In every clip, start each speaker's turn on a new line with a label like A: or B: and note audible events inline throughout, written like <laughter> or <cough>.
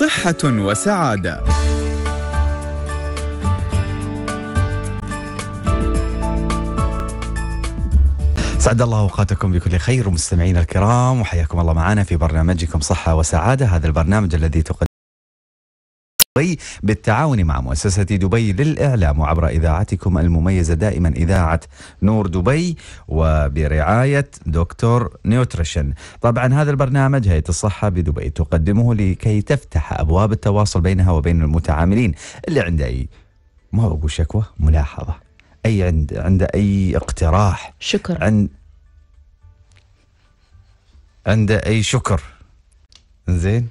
A: صحة وسعادة سعد الله اوقاتكم بكل خير مستمعينا الكرام وحياكم الله معنا في برنامجكم صحه وسعاده هذا البرنامج الذي تقدم دبي بالتعاون مع مؤسسة دبي للإعلام وعبر إذاعتكم المميزة دائما إذاعة نور دبي وبرعاية دكتور نيوتريشن طبعا هذا البرنامج هيئة الصحة بدبي تقدمه لكي تفتح أبواب التواصل بينها وبين المتعاملين اللي عنده أي ما هو شكوى ملاحظة أي عند عنده أي اقتراح شكر عند عنده أي شكر زين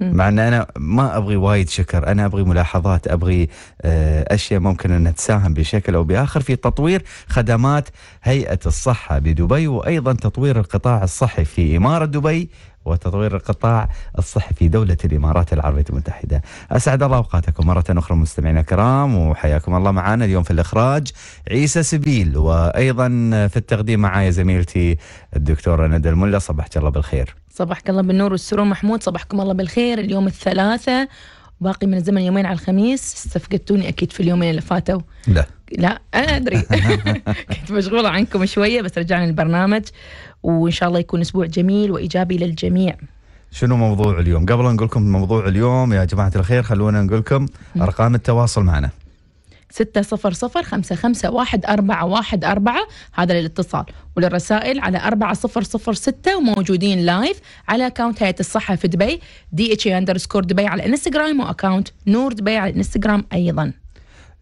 A: مع ان انا ما ابغي وايد شكر انا ابغي ملاحظات ابغي آه، اشياء ممكن انها تساهم بشكل او باخر في تطوير خدمات هيئه الصحه بدبي وايضا تطوير القطاع الصحي في اماره دبي وتطوير القطاع الصحي في دولة الإمارات العربية المتحدة أسعد الله أوقاتكم مرة أخرى مستمعينا الكرام وحياكم الله معنا اليوم في الإخراج عيسى سبيل وأيضا في التقديم معايا زميلتي الدكتورة ندى الملا صبحت الله بالخير
B: صباحك الله بالنور والسرور محمود صباحكم الله بالخير اليوم الثلاثة باقي من الزمن يومين على الخميس استفقدتوني أكيد في اليومين اللي فاتوا لا لا أنا أدري <laughs> كنت مشغولة عنكم شوية بس رجعنا البرنامج وإن شاء الله يكون أسبوع جميل وإيجابي للجميع
A: شنو موضوع اليوم؟ قبل نقول لكم موضوع اليوم يا جماعة الخير خلونا نقول لكم أرقام التواصل معنا
B: ستة صفر صفر خمسة خمسة واحد أربعة واحد أربعة هذا للاتصال وللرسائل على أربعة صفر صفر ستة وموجودين لايف على أكاونت هيئة الصحة في دبي دي اتش اندرسكور دبي على انستغرام وأكاونت نور دبي على انستغرام أيضاً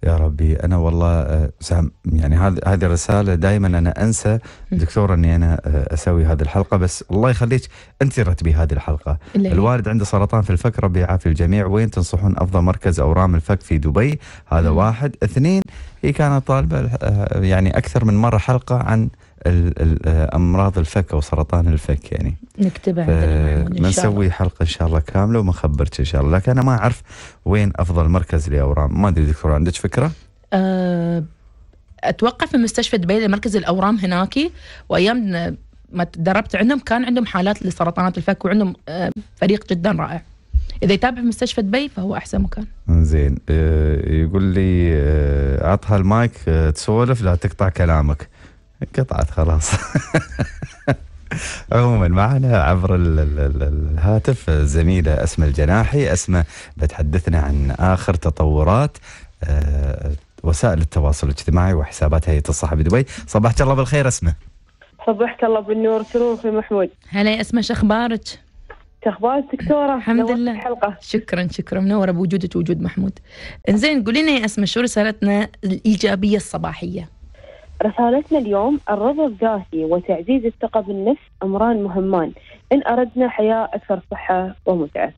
A: يا ربي انا والله آه، سام يعني هذه هذه الرساله دائما انا انسى دكتور اني انا آه، اسوي هذه الحلقه بس الله يخليك انت رتبي هذه الحلقه الوالد عنده سرطان في الفك ربي يعافي الجميع وين تنصحون افضل مركز اورام الفك في دبي هذا واحد اثنين هي كانت طالبة آه، يعني أكثر من مرة حلقة عن آه، امراض الفك او سرطان الفك يعني
B: نكتبها عندنا بنسوي
A: حلقه ان شاء الله كامله خبرت ان شاء الله لكن انا ما اعرف وين افضل مركز لاورام ما ادري دكتور عندك فكره
B: آه، اتوقع في مستشفى دبي مركز الاورام هناك وايام ما تدربت عندهم كان عندهم حالات لسرطانات الفك وعندهم فريق جدا رائع اذا يتابع مستشفى دبي فهو احسن مكان
A: زين آه، يقول لي عطها آه، المايك آه، تسولف لا تقطع كلامك قطعت خلاص <laughs> عموما معنا عبر الهاتف زميلة اسماء الجناحي اسماء بتحدثنا عن آخر تطورات وسائل التواصل الاجتماعي وحسابات هيئة الصحة بدبي صباحك الله بالخير اسماء
C: صبحك
B: الله بالنور سرور في محمود هلا يا اسماء شخبارك اخبارك دكتوره؟ الحمد لله الحلقة. شكرا شكرا منوره بوجودك ووجود محمود. انزين قولي لنا يا اسماء شو رسالتنا الايجابيه الصباحيه؟
C: رسالتنا اليوم الرضا الذاتي وتعزيز الثقه بالنفس امران مهمان ان اردنا حياه اكثر صحه ومتعه.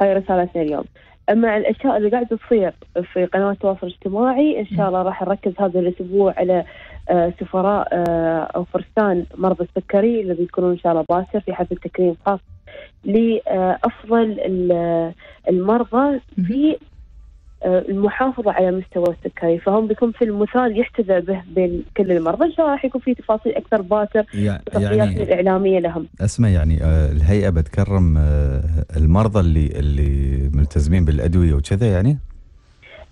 C: هاي رسالتنا اليوم. مع الاشياء اللي قاعده تصير في قنوات التواصل الاجتماعي ان شاء الله راح نركز هذا الاسبوع على آه، سفراء آه، او فرسان مرضى السكري الذي يكونون ان شاء الله باكر في حفل تكريم خاص لافضل المرضى في آه، المحافظة على مستوى السكري فهم بيكون في المثال يحتذى به بين كل المرضى إن شاء الله راح يكون في تفاصيل أكثر باكر
A: يعني
C: الإعلامية لهم
A: أسمى يعني آه، الهيئة بتكرم آه، المرضى اللي اللي ملتزمين بالأدوية وكذا يعني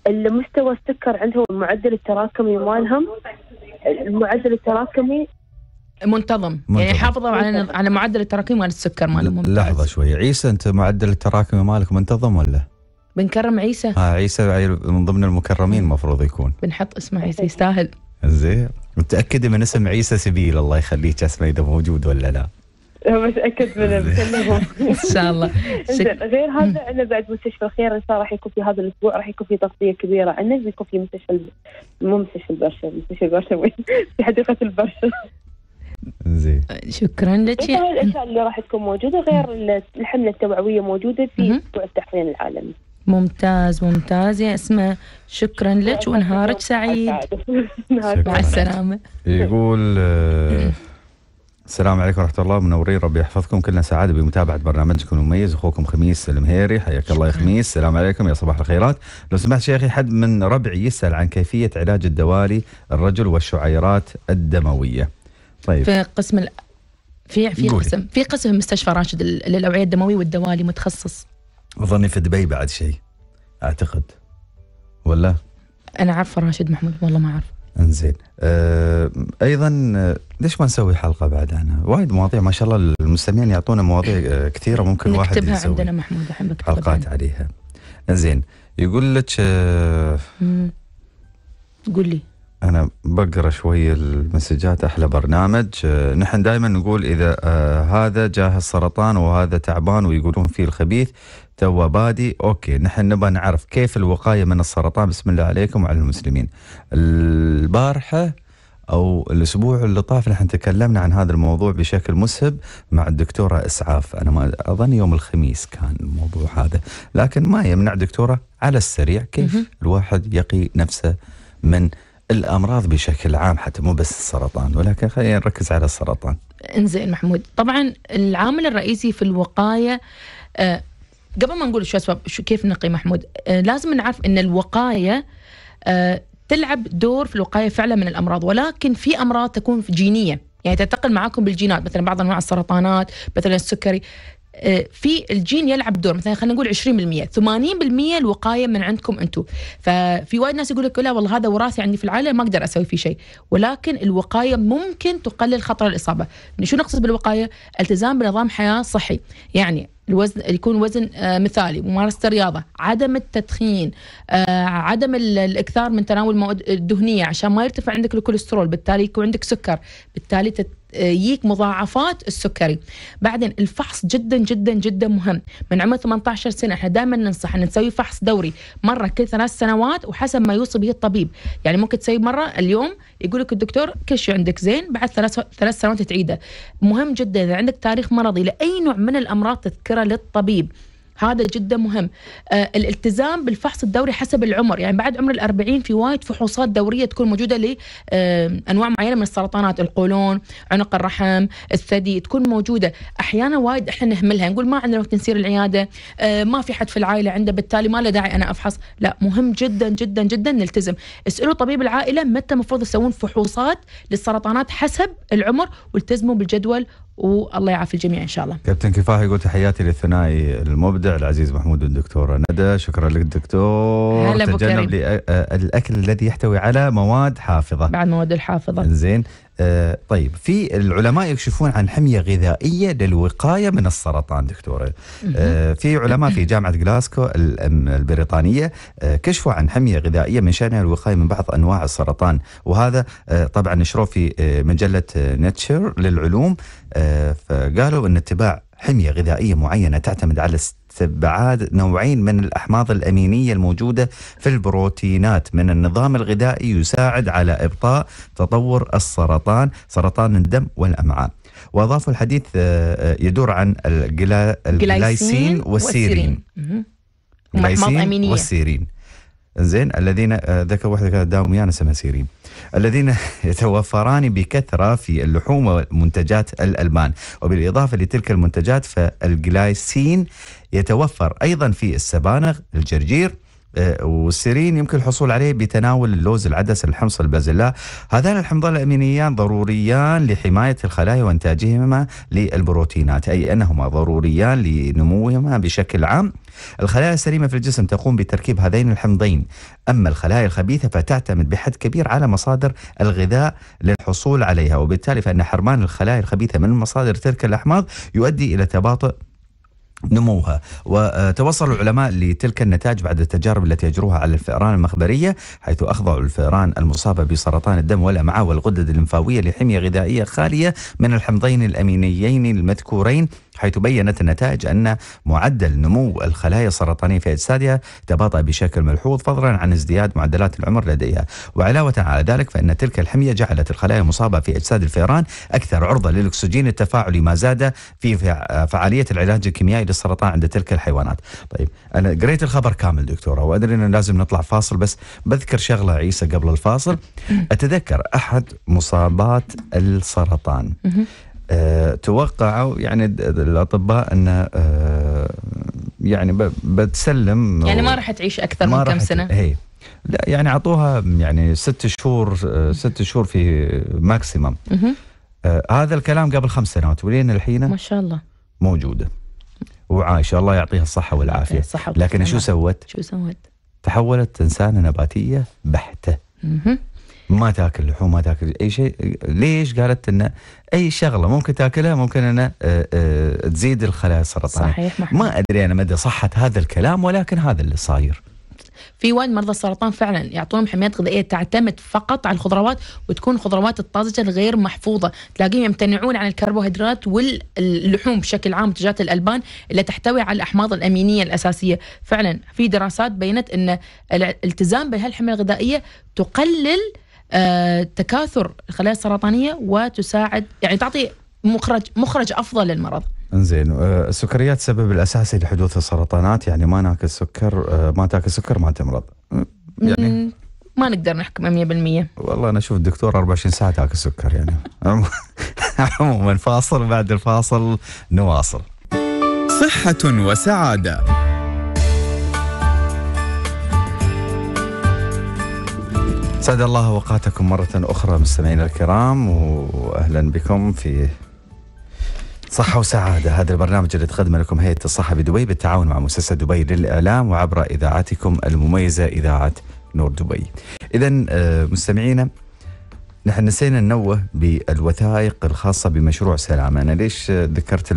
C: المستوى السكر عندهم المعدل التراكمي مالهم المعدل التراكمي منتظم, منتظم. يعني
A: حافظوا
B: على على معدل التراكم مال السكر
A: مالهم ممتاز لحظه شوي عيسى انت معدل التراكم مالك منتظم ولا؟
B: بنكرم عيسى
A: اه عيسى من ضمن المكرمين المفروض يكون
B: بنحط اسمه عيسى يستاهل
A: زين متاكده من اسم عيسى سبيل الله يخليك اسمه اذا موجود ولا لا؟
C: متاكد منه <laughs> ان شاء الله <laughs> غير هذا عندنا بعد مستشفى الخير ان شاء الله راح يكون في هذا الاسبوع راح يكون في تغطيه كبيره عندنا بيكون في مستشفى مو مستشفى البرشا مستشفى البرشا وين <laughs> في حديقه البرشا زين شكرا لك الاشياء اللي راح تكون موجوده غير الحمله التوعويه موجوده في اسبوع التحرير العالمي
B: ممتاز ممتاز يا اسماء شكرا لك ونهارك سعيد <laughs> مع السلامه
A: يقول آه، السلام عليكم ورحمه الله منورين ربي يحفظكم كلنا سعاده بمتابعه برنامجكم المميز اخوكم خميس المهيري حياك الله يا خميس السلام عليكم يا صباح الخيرات لو سمحت شيخي حد من ربعي يسال عن كيفيه علاج الدوالي الرجل والشعيرات الدمويه طيب
C: في
B: قسم ال... في في قولي. قسم في قسم مستشفى راشد للاوعيه الدمويه والدوالي متخصص
A: اظني في دبي بعد شيء اعتقد ولا
B: انا عارفه راشد محمود والله ما اعرف
A: انزين أه ايضا آه، ليش ما نسوي حلقه بعد عنها؟ وايد مواضيع ما شاء الله المستمعين يعطونا مواضيع آه، كثيره ممكن واحد يسوي نكتبها عندنا
B: محمود احبك حلقات
A: عليها انزين يقول لك أه قول لي انا بقرا شوي المسجات احلى برنامج آه، نحن دائما نقول اذا آه، هذا جاه السرطان وهذا تعبان ويقولون فيه الخبيث تو بادي اوكي نحن نبغى نعرف كيف الوقايه من السرطان بسم الله عليكم وعلى المسلمين البارحه او الاسبوع اللي طاف نحن تكلمنا عن هذا الموضوع بشكل مسهب مع الدكتوره اسعاف انا ما اظن يوم الخميس كان الموضوع هذا لكن ما يمنع دكتوره على السريع كيف الواحد يقي نفسه من الامراض بشكل عام حتى مو بس السرطان ولكن خلينا نركز على السرطان
B: انزين محمود طبعا العامل الرئيسي في الوقايه آه، قبل ما نقول شو اسباب شو كيف نقي محمود آه، لازم نعرف ان الوقايه آه، تلعب دور في الوقايه فعلا من الامراض ولكن في امراض تكون جينيه يعني تنتقل معاكم بالجينات مثلا بعض انواع السرطانات مثلا السكري آه، في الجين يلعب دور مثلا خلينا نقول 20% 80% الوقايه من عندكم انتم ففي وايد ناس يقول لك لا والله هذا وراثي عندي في العائله ما اقدر اسوي فيه شيء ولكن الوقايه ممكن تقلل خطر الاصابه يعني شو نقصد بالوقايه التزام بنظام حياه صحي يعني الوزن يكون وزن آه، مثالي ممارسة الرياضة عدم التدخين آه، عدم الإكثار من تناول المواد الدهنية عشان ما يرتفع عندك الكوليسترول بالتالي يكون عندك سكر بالتالي يجيك مضاعفات السكري بعدين الفحص جدا جدا جدا مهم من عمر 18 سنه احنا دائما ننصح ان نسوي فحص دوري مره كل ثلاث سنوات وحسب ما يوصي به الطبيب يعني ممكن تسوي مره اليوم يقول لك الدكتور كل شيء عندك زين بعد ثلاث ثلاث سنوات تعيده مهم جدا اذا عندك تاريخ مرضي لاي نوع من الامراض تذكره للطبيب هذا جدا مهم آه الالتزام بالفحص الدوري حسب العمر يعني بعد عمر الأربعين في وايد فحوصات دورية تكون موجودة لأنواع آه معينة من السرطانات القولون عنق الرحم الثدي تكون موجودة أحيانا وايد إحنا نهملها نقول ما عندنا وقت نسير العيادة آه ما في حد في العائلة عنده بالتالي ما له داعي أنا أفحص لا مهم جدا جدا جدا نلتزم اسألوا طبيب العائلة متى المفروض يسوون فحوصات للسرطانات حسب العمر والتزموا بالجدول والله يعافي الجميع ان شاء الله.
A: كابتن كفاح يقول تحياتي للثنائي المبدع العزيز محمود والدكتوره ندى، شكرا لك دكتور. هلا تجنب لي الاكل الذي يحتوي على مواد حافظه. بعد مواد الحافظه. زين آه، طيب في العلماء يكشفون عن حميه غذائيه للوقايه من السرطان دكتوره آه، في علماء في جامعه جلاسكو البريطانيه آه، كشفوا عن حميه غذائيه من شانها الوقايه من بعض انواع السرطان وهذا طبعا نشروه في مجله نيتشر للعلوم فقالوا ان اتباع حميه غذائيه معينه تعتمد على استبعاد نوعين من الأحماض الأمينية الموجودة في البروتينات من النظام الغذائي يساعد على إبطاء تطور السرطان سرطان الدم والأمعاء وأضاف الحديث آه، آه، يدور عن الجلايسين والسيرين, الاحماض الامينيه والسيرين والسيرين زين الذين آه، ذكر واحد ذكر داوميانس مسيرين الذين <laughs> يتوفران بكثره في اللحوم ومنتجات الالبان وبالاضافه لتلك المنتجات فالجلايسين يتوفر ايضا في السبانغ الجرجير آه، والسيرين يمكن الحصول عليه بتناول اللوز العدس الحمص البازلاء هذان الحمضان الأمينيان ضروريان لحماية الخلايا وإنتاجهما للبروتينات أي أنهما ضروريان لنموهما بشكل عام الخلايا السليمة في الجسم تقوم بتركيب هذين الحمضين أما الخلايا الخبيثة فتعتمد بحد كبير على مصادر الغذاء للحصول عليها وبالتالي فإن حرمان الخلايا الخبيثة من مصادر تلك الأحماض يؤدي إلى تباطؤ نموها وتوصل العلماء لتلك النتائج بعد التجارب التي يجروها على الفئران المخبرية حيث أخضعوا الفئران المصابة بسرطان الدم والأمعاء والغدد الليمفاوية لحمية غذائية خالية من الحمضين الأمينيين المذكورين حيث بينت النتائج أن معدل نمو الخلايا السرطانية في أجسادها تباطأ بشكل ملحوظ فضلا عن ازدياد معدلات العمر لديها وعلاوة على ذلك فإن تلك الحمية جعلت الخلايا المصابة في أجساد الفئران أكثر عرضة للأكسجين التفاعلي ما زاد في فعالية العلاج الكيميائي السرطان عند تلك الحيوانات طيب أنا قريت الخبر كامل دكتورة وأدري أنه لازم نطلع فاصل بس بذكر شغلة عيسى قبل الفاصل أتذكر أحد مصابات السرطان أه توقعوا يعني الاطباء ان أه يعني بتسلم يعني ما راح
B: تعيش اكثر من كم سنه هي
A: لا يعني اعطوها يعني ست شهور آه، ست شهور في ماكسيمم آه هذا الكلام قبل خمس سنوات ولين الحين ما شاء الله موجوده وعايشه الله يعطيها الصحه والعافيه إيه، الصحة لكن شو سوت؟ شو سوت؟ تحولت انسانه نباتيه بحته مه. ما تاكل لحوم ما تاكل اي شيء ليش قالت ان اي شغله ممكن تاكلها ممكن انها آه، آه، تزيد الخلايا السرطانيه صحيح محمد. ما ادري انا مدى صحه هذا الكلام ولكن هذا اللي صاير
B: في وايد مرضى السرطان فعلا يعطونهم حميات غذائيه تعتمد فقط على الخضروات وتكون الخضروات الطازجه الغير محفوظه تلاقيهم يمتنعون عن الكربوهيدرات واللحوم بشكل عام تجاه الالبان اللي تحتوي على الاحماض الامينيه الاساسيه فعلا في دراسات بينت ان الالتزام بهالحميه الغذائيه تقلل آه، تكاثر الخلايا السرطانيه وتساعد يعني تعطي مخرج مخرج افضل للمرض
A: انزين آه، السكريات السبب الاساسي لحدوث السرطانات يعني ما ناكل سكر آه، ما تاكل سكر ما تمرض يعني
B: ما نقدر نحكم 100%
A: والله انا اشوف الدكتور 24 ساعه تاكل سكر يعني <laughs> عموما فاصل بعد الفاصل نواصل صحه وسعاده سعد الله اوقاتكم مره اخرى مستمعينا الكرام واهلا بكم في صحة وسعادة هذا البرنامج اللي تقدمه لكم هيئة الصحة بدبي بالتعاون مع مؤسسة دبي للإعلام وعبر إذاعتكم المميزة إذاعة نور دبي إذا آه، مستمعينا نحن نسينا ننوه بالوثائق الخاصة بمشروع سلام أنا ليش ذكرت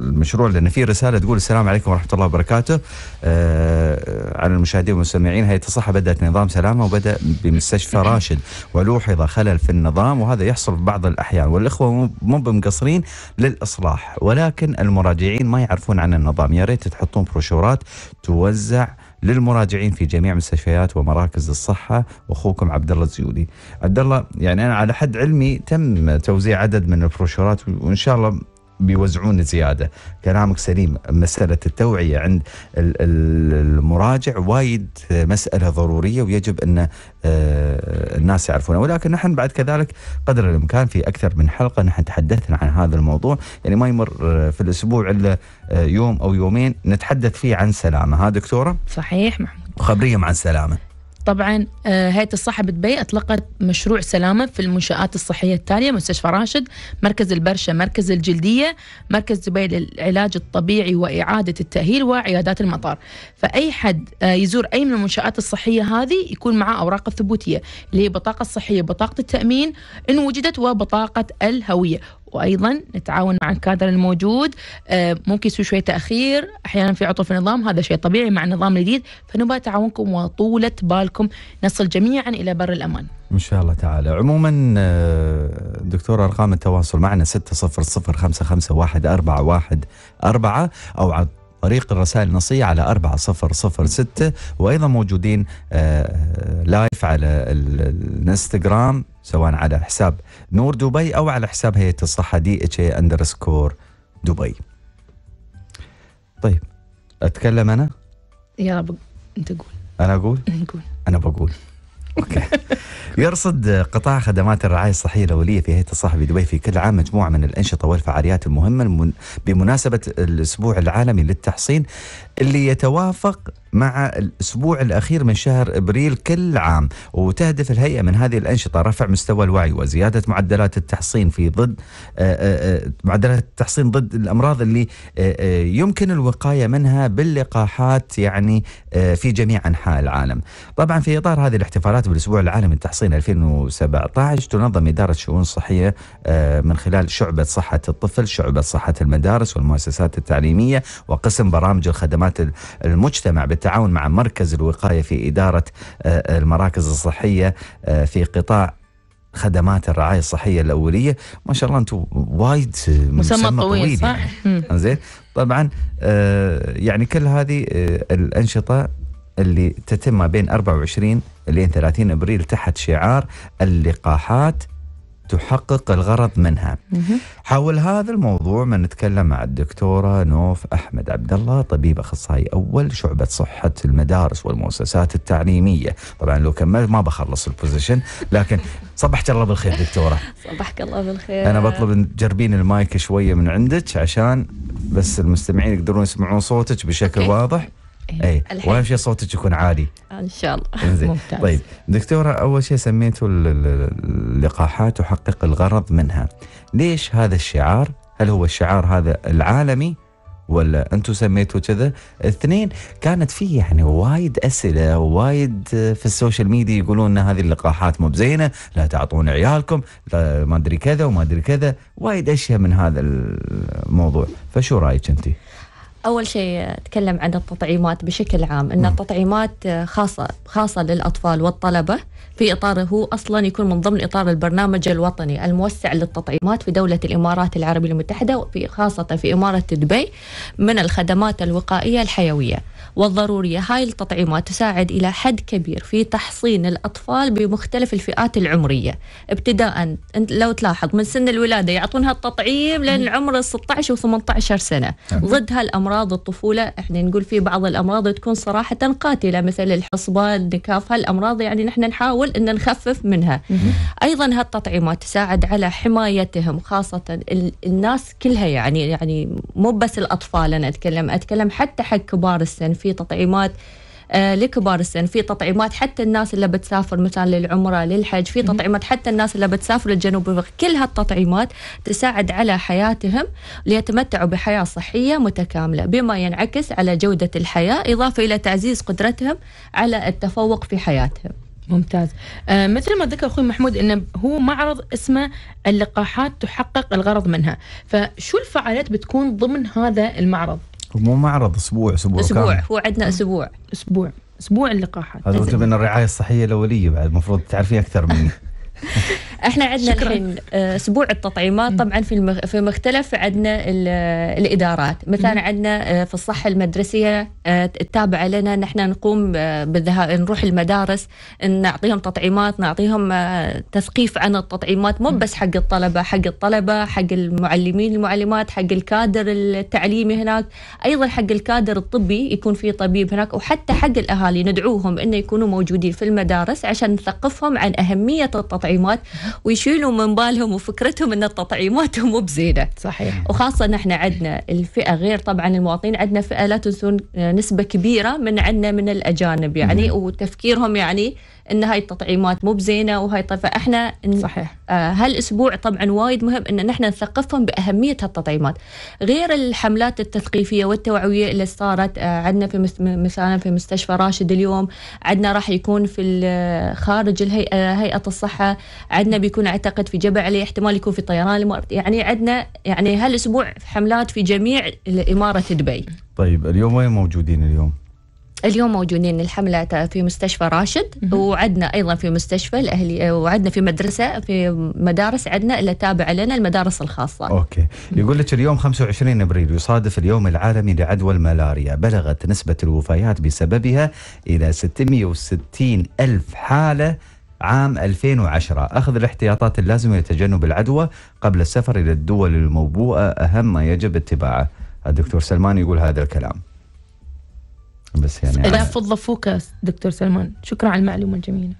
A: المشروع لأن في رسالة تقول السلام عليكم ورحمة الله وبركاته آه على المشاهدين والمستمعين هيئة الصحة بدأت نظام سلامة وبدأ بمستشفى <coughs> راشد ولوحظ خلل في النظام وهذا يحصل في بعض الأحيان والإخوة مو بمقصرين للإصلاح ولكن المراجعين ما يعرفون عن النظام يا ريت تحطون بروشورات توزع للمراجعين في جميع مستشفيات ومراكز الصحه واخوكم عبد الله الزيودي. عبد الله يعني انا على حد علمي تم توزيع عدد من البروشورات وان شاء الله بيوزعون زياده كلامك سليم مساله التوعيه عند المراجع وايد مساله ضروريه ويجب ان آه، الناس يعرفونها ولكن نحن بعد كذلك قدر الامكان في اكثر من حلقه نحن تحدثنا عن هذا الموضوع يعني ما يمر آه، في الاسبوع الا آه، يوم او يومين نتحدث فيه عن سلامه ها دكتوره صحيح محمود وخبريهم عن سلامه
B: طبعا آه، هيئه الصحه بدبي اطلقت مشروع سلامه في المنشات الصحيه التاليه مستشفى راشد، مركز البرشه، مركز الجلديه، مركز دبي للعلاج الطبيعي واعاده التاهيل وعيادات المطار. فاي حد آه، يزور اي من المنشات الصحيه هذه يكون معه اوراق الثبوتيه اللي هي بطاقه الصحيه، بطاقه التامين ان وجدت وبطاقه الهويه، وايضا نتعاون مع الكادر الموجود آه، ممكن يصير شويه تاخير احيانا في عطل في النظام هذا شيء طبيعي مع النظام الجديد فنبغى تعاونكم وطوله بالكم نصل جميعا الى بر الامان
A: ان شاء الله تعالى عموما آه، دكتور ارقام التواصل معنا 6005514114 او عن طريق الرسائل النصية على 4006 وأيضا موجودين لايف آه، على الانستغرام سواء على حساب نور دبي أو على حساب هيئة الصحة دي اتش اي اندرسكور دبي طيب أتكلم أنا؟
B: يلا رب أنت قول
A: أنا أقول؟ إيه، قول أنا بقول اوكي يرصد قطاع خدمات الرعايه الصحيه الاوليه في هيئه الصحه في دبي في كل عام مجموعه من الانشطه والفعاليات المهمه بمناسبه الاسبوع العالمي للتحصين اللي يتوافق مع الأسبوع الأخير من شهر إبريل كل عام وتهدف الهيئة من هذه الأنشطة رفع مستوى الوعي وزيادة معدلات التحصين في ضد آه، آه، آه، معدلات التحصين ضد الأمراض اللي يمكن الوقاية منها باللقاحات يعني في جميع أنحاء العالم طبعا في إطار هذه الاحتفالات بالأسبوع العالمي للتحصين 2017 تنظم إدارة شؤون الصحية من خلال شعبة صحة الطفل شعبة صحة المدارس والمؤسسات التعليمية وقسم برامج الخدمات خدمات المجتمع بالتعاون مع مركز الوقاية في إدارة آه، المراكز الصحية آه، في قطاع خدمات الرعايه الصحيه الاوليه ما شاء الله انتم وايد مسمى طويل, يعني. صح؟ يعني. زين طبعا آه، يعني كل هذه الانشطه اللي تتم ما بين 24 لين 30 ابريل تحت شعار اللقاحات تحقق الغرض منها حول هذا الموضوع ما نتكلم مع الدكتورة نوف أحمد عبد الله طبيب أخصائي أول شعبة صحة المدارس والمؤسسات التعليمية طبعا لو كملت ما بخلص البوزيشن لكن صبحك الله بالخير دكتورة
D: صبحك الله بالخير أنا بطلب
A: تجربين المايك شوية من عندك عشان بس المستمعين يقدرون يسمعون صوتك بشكل واضح
D: اي إيه، واهم شيء
A: صوتك يكون عالي
D: آه، ان شاء الله ممتاز طيب
A: دكتوره اول شيء سميتوا اللقاحات تحقق الغرض منها ليش هذا الشعار هل هو الشعار هذا العالمي ولا انتم سميتوا كذا اثنين كانت في يعني وايد اسئله وايد في السوشيال ميديا يقولون ان هذه اللقاحات مو بزينه لا تعطون عيالكم لا ما ادري كذا وما ادري كذا وايد اشياء من هذا الموضوع فشو رايك انت
D: أول شيء أتكلم عن التطعيمات بشكل عام أن نعم. التطعيمات خاصة خاصة للأطفال والطلبة في إطاره هو أصلا يكون من ضمن إطار البرنامج الوطني الموسع للتطعيمات في دولة الإمارات العربية المتحدة وفي خاصة في إمارة دبي من الخدمات الوقائية الحيوية والضرورية هاي التطعيمات تساعد إلى حد كبير في تحصين الأطفال بمختلف الفئات العمرية ابتداء أنت لو تلاحظ من سن الولادة يعطونها التطعيم لين عمر 16 و18 سنة نعم. ضد هالأمراض الطفولة احنا نقول في بعض الأمراض تكون صراحة قاتلة مثل الحصبة النكاف هالأمراض يعني نحن نحاول نحاول أن نخفف منها أيضا هالتطعيمات تساعد على حمايتهم خاصة الناس كلها يعني يعني مو بس الأطفال أنا أتكلم أتكلم حتى حق كبار السن في تطعيمات آه، لكبار السن في تطعيمات حتى الناس اللي بتسافر مثلا للعمره للحج في تطعيمات حتى الناس اللي بتسافر للجنوب كل هالتطعيمات تساعد على حياتهم ليتمتعوا بحياه صحيه متكامله بما ينعكس على جوده الحياه اضافه الى تعزيز قدرتهم على التفوق في حياتهم
B: ممتاز آه مثل ما ذكر اخوي محمود انه هو معرض اسمه اللقاحات تحقق الغرض منها فشو الفعاليات بتكون ضمن هذا المعرض
A: مو معرض اسبوع اسبوع اسبوع كامل.
D: هو عندنا اسبوع اسبوع اسبوع اللقاحات هذا من
A: الرعايه الصحيه الاوليه بعد المفروض تعرفين اكثر مني <laughs>
D: <laughs> احنا عندنا الحين آه، اسبوع التطعيمات طبعا في في مختلف عندنا الادارات مثلا عندنا آه، في الصحه المدرسيه التابعه آه، لنا نحن نقوم بالذهاب نروح المدارس نعطيهم تطعيمات نعطيهم تثقيف عن التطعيمات مو بس حق الطلبه حق الطلبه حق المعلمين المعلمات حق الكادر التعليمي هناك ايضا حق الكادر الطبي يكون في طبيب هناك وحتى حق الاهالي ندعوهم انه يكونوا موجودين في المدارس عشان نثقفهم عن اهميه التطعيمات التطعيمات ويشيلوا من بالهم وفكرتهم ان التطعيمات مو بزينه صحيح وخاصه نحن عندنا الفئه غير طبعا المواطنين عندنا فئه لا تنسون نسبه كبيره من عندنا من الاجانب يعني وتفكيرهم يعني ان هاي التطعيمات مو بزينه وهاي طيب، فاحنا صحيح آه، هالاسبوع طبعا وايد مهم ان نحن نثقفهم باهميه هالتطعيمات غير الحملات التثقيفيه والتوعويه اللي صارت آه، عندنا في مثلا في مستشفى راشد اليوم عندنا راح يكون في خارج الهيئه آه، هيئه الصحه عندنا بيكون اعتقد في جبل عليه احتمال يكون في طيران الامارات يعني عندنا يعني هالاسبوع حملات في جميع اماره دبي
A: طيب اليوم وين موجودين اليوم
D: اليوم موجودين الحملة في مستشفى راشد وعدنا أيضا في مستشفى الأهلي وعدنا في مدرسة في مدارس عدنا اللي تابعة لنا المدارس الخاصة أوكي
A: يقول لك اليوم 25 أبريل يصادف اليوم العالمي لعدوى الملاريا بلغت نسبة الوفيات بسببها إلى 660 ألف حالة عام 2010 أخذ الاحتياطات اللازمة لتجنب العدوى قبل السفر إلى الدول الموبوءة أهم ما يجب اتباعه الدكتور سلمان يقول هذا الكلام
D: بس يعني لا يعني فضفوك دكتور سلمان شكرا على المعلومة الجميلة